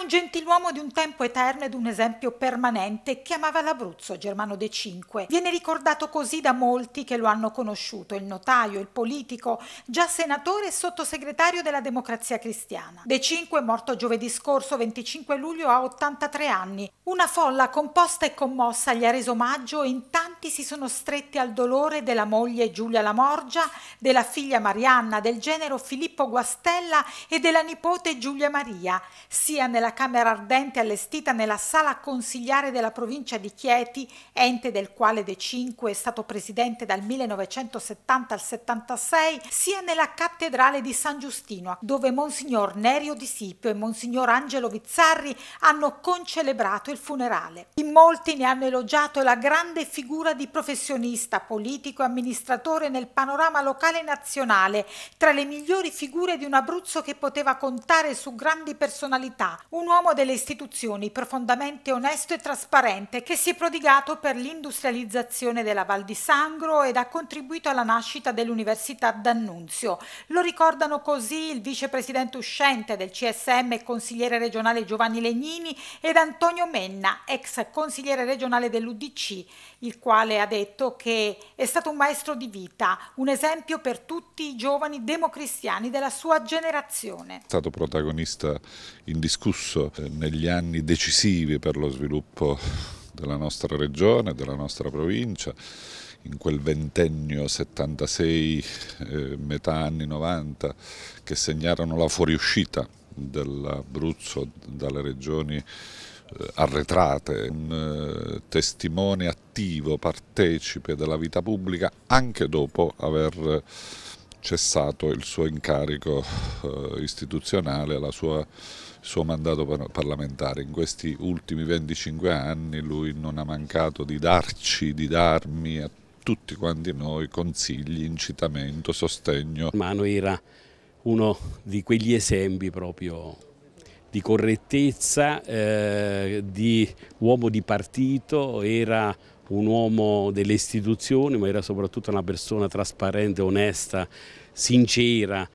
un gentiluomo di un tempo eterno ed un esempio permanente, che amava l'Abruzzo Germano De Cinque. Viene ricordato così da molti che lo hanno conosciuto, il notaio, il politico, già senatore e sottosegretario della Democrazia Cristiana. De Cinque è morto giovedì scorso 25 luglio a 83 anni. Una folla composta e commossa gli ha reso omaggio e in tanti tanti si sono stretti al dolore della moglie Giulia Lamorgia, della figlia Marianna, del genero Filippo Guastella e della nipote Giulia Maria, sia nella camera ardente allestita nella sala consigliare della provincia di Chieti, ente del quale De Cinque è stato presidente dal 1970 al 76, sia nella cattedrale di San Giustino, dove Monsignor Nerio Di Sipio e Monsignor Angelo Vizzarri hanno concelebrato il funerale. In molti ne hanno elogiato la grande figura figura di professionista, politico e amministratore nel panorama locale e nazionale, tra le migliori figure di un Abruzzo che poteva contare su grandi personalità, un uomo delle istituzioni profondamente onesto e trasparente che si è prodigato per l'industrializzazione della Val di Sangro ed ha contribuito alla nascita dell'Università d'Annunzio. Lo ricordano così il vicepresidente uscente del CSM e consigliere regionale Giovanni Legnini ed Antonio Menna, ex consigliere regionale dell'UDC, il quale quale ha detto che è stato un maestro di vita, un esempio per tutti i giovani democristiani della sua generazione. È stato protagonista indiscusso eh, negli anni decisivi per lo sviluppo della nostra regione, della nostra provincia, in quel ventennio 76, eh, metà anni 90, che segnarono la fuoriuscita dell'Abruzzo dalle regioni eh, arretrate, un eh, testimone attivo, partecipe della vita pubblica anche dopo aver eh, cessato il suo incarico istituzionale, sua, il suo mandato parlamentare. In questi ultimi 25 anni lui non ha mancato di darci, di darmi a tutti quanti noi consigli, incitamento, sostegno. Mano era uno di quegli esempi proprio di correttezza, eh, di uomo di partito, era un uomo delle istituzioni ma era soprattutto una persona trasparente, onesta, sincera